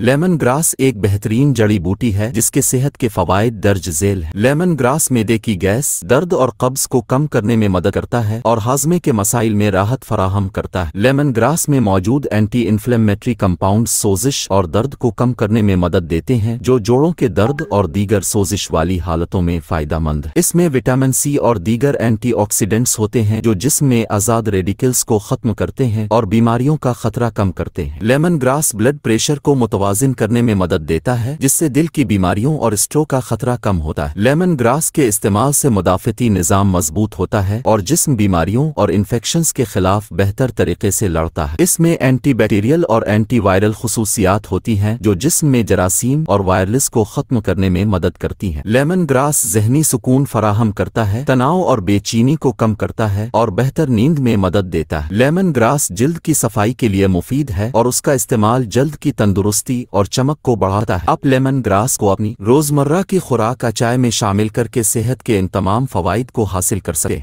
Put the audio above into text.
lemon grass एक बेहतरीन जड़ी बूटी है जिसके सेहत के फवायद दर्ज झेल है लेमन ग्रास मेदे की गैस दर्द और कब्ज को कम करने में मदद करता है और हाजमे के मसाइल में राहत फराहम करता है लेमन ग्रास में मौजूद एंटी इन्फ्लेमेटरी कंपाउंड सोजिश और दर्द को कम करने में मदद देते हैं जो जोड़ों के दर्द और दीगर सोजिश वाली हालतों में फायदा मंद इसमें विटामिन सी और दीगर एंटी होते हैं जो जिसम में आजाद रेडिकल्स को खत्म करते हैं और बीमारियों का खतरा कम करते हैं लेमन ग्रास ब्लड प्रेशर को मुतव मुतवाजन करने में मदद देता है जिससे दिल की बीमारियों और स्ट्रोक का खतरा कम होता है लेमन ग्रास के इस्तेमाल से मुदाफती निज़ाम मजबूत होता है और जिसम बीमारियों और इन्फेक्शन के खिलाफ बेहतर तरीके से लड़ता है इसमें एंटी बैक्टीरियल और एंटी वायरल खसूसियात होती हैं जो जिसम में जरासीम और वायरलेस को खत्म करने में मदद करती है लेमन ग्रास जहनी सुकून फराहम करता है तनाव और बेचीनी को कम करता है और बेहतर नींद में मदद देता है लेमन ग्रास जल्द की सफाई के लिए मुफीद है और उसका इस्तेमाल जल्द की तंदुरुस्ती ताजगी और चमक को बढ़ाता है आप लेमन ग्रास को अपनी रोजमर्रा की खुराक का चाय में शामिल करके सेहत के इन तमाम फवायद को हासिल कर सके